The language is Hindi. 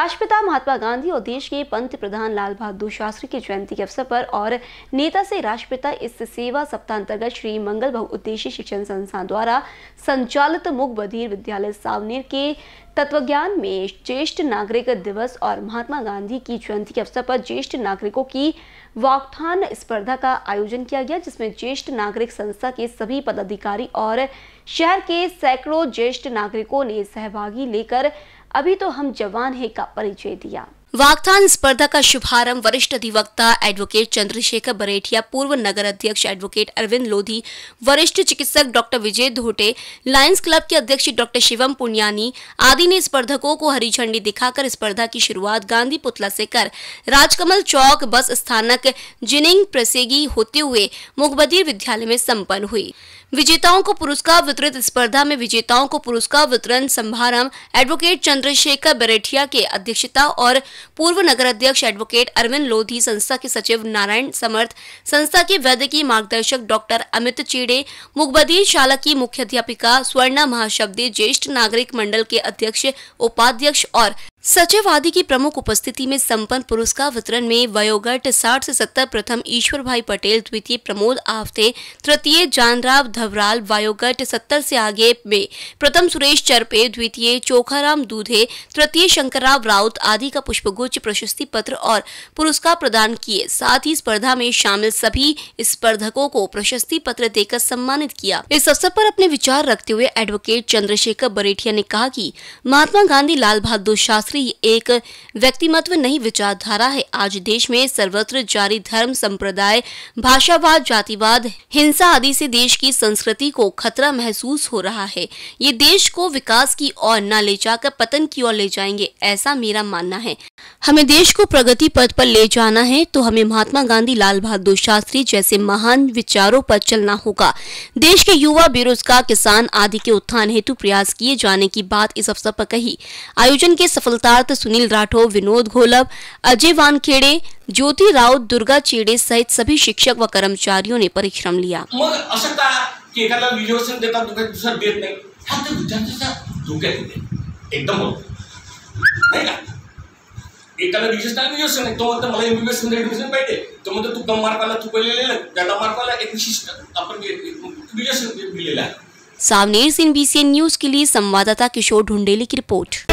राष्ट्रपिता महात्मा गांधी और देश के पंत प्रधान लाल बहादुर शास्त्री की जयंती के अवसर पर और नेता से राष्ट्रपिता इस सेवा सप्ताह अंतर्गत श्री मंगल बहुउद्देशीय शिक्षण संस्थान द्वारा संचालित मुख बधीर विद्यालय सावनेर के तत्वज्ञान में ज्येष्ठ नागरिक दिवस और महात्मा गांधी की जयंती के अवसर पर ज्येष्ठ नागरिकों की वाकथान स्पर्धा का आयोजन किया गया जिसमें ज्येष्ठ नागरिक संस्था के सभी पदाधिकारी और शहर के सैकड़ों ज्येष्ठ नागरिकों ने सहभागी लेकर अभी तो हम जवान है का परिचय दिया वाकथान स्पर्धा का शुभारंभ वरिष्ठ अधिवक्ता एडवोकेट चंद्रशेखर बरेठिया पूर्व नगर अध्यक्ष एडवोकेट अरविंद लोधी वरिष्ठ चिकित्सक doctor Vijay Dhote Lions Club के अध्यक्ष डॉक्टर शिवम पुनियानी आदि ने स्पर्धकों को हरी झंडी दिखाकर स्पर्धा की शुरुआत गांधी पुतला से कर राजकमल चौक बस स्थानक जिनिंग प्रसेगी होते हुए मुखबदीर विद्यालय में सम्पन्न हुई विजेताओं को पुरस्कार वितरित स्पर्धा में विजेताओं को पुरस्कार वितरण समारंभ एडवोकेट चंद्रशेखर बरेठिया के अध्यक्षता और पूर्व नगर अध्यक्ष एडवोकेट अरविंद लोधी संस्था के सचिव नारायण समर्थ संस्था के वैद्य की मार्गदर्शक डॉक्टर अमित चीड़े मुखबदीर शाला की मुख्य अध्यापिका स्वर्णा महाशब्दी ज्येष्ठ नागरिक मंडल के अध्यक्ष उपाध्यक्ष और सचिव आदि की प्रमुख उपस्थिति में संपन्न पुरस्कार वितरण में वयोगट 60 से 70 प्रथम ईश्वर भाई पटेल द्वितीय प्रमोद आफते तृतीय जानराव धवराल वयोगट 70 से आगे में प्रथम सुरेश चरपे द्वितीय चोखाराम दूधे तृतीय शंकरराव राउत आदि का पुष्पगुच्छ प्रशस्ति पत्र और पुरस्कार प्रदान किए साथ ही स्पर्धा में शामिल सभी स्पर्धकों को प्रशस्ति पत्र देकर सम्मानित किया इस अवसर आरोप अपने विचार रखते हुए एडवोकेट चंद्रशेखर बरेठिया ने कहा की महात्मा गांधी लाल बहादुर शास्त्र दूसरी एक व्यक्तिमत्व नहीं विचारधारा है आज देश में सर्वत्र जारी धर्म संप्रदाय भाषावाद जातिवाद हिंसा आदि से देश की संस्कृति को खतरा महसूस हो रहा है ये देश को विकास की ओर न ले जाकर पतन की ओर ले जाएंगे ऐसा मेरा मानना है हमें देश को प्रगति पथ पर ले जाना है तो हमें महात्मा गांधी लाल बहादुर शास्त्री जैसे महान विचारों पर चलना होगा देश के युवा बेरोजगार किसान आदि के उत्थान हेतु प्रयास किए जाने की बात इस अवसर पर कही आयोजन के सफल समतार्थ सुनील राठौर विनोद घोलप अजय वानखेड़े ज्योति राउत दुर्गा चेड़े सहित सभी शिक्षक व कर्मचारियों ने परिश्रम लिया तो तो तो सावनेर सिंह बीसीएन न्यूज के लिए संवाददाता किशोर ढुंडेली की रिपोर्ट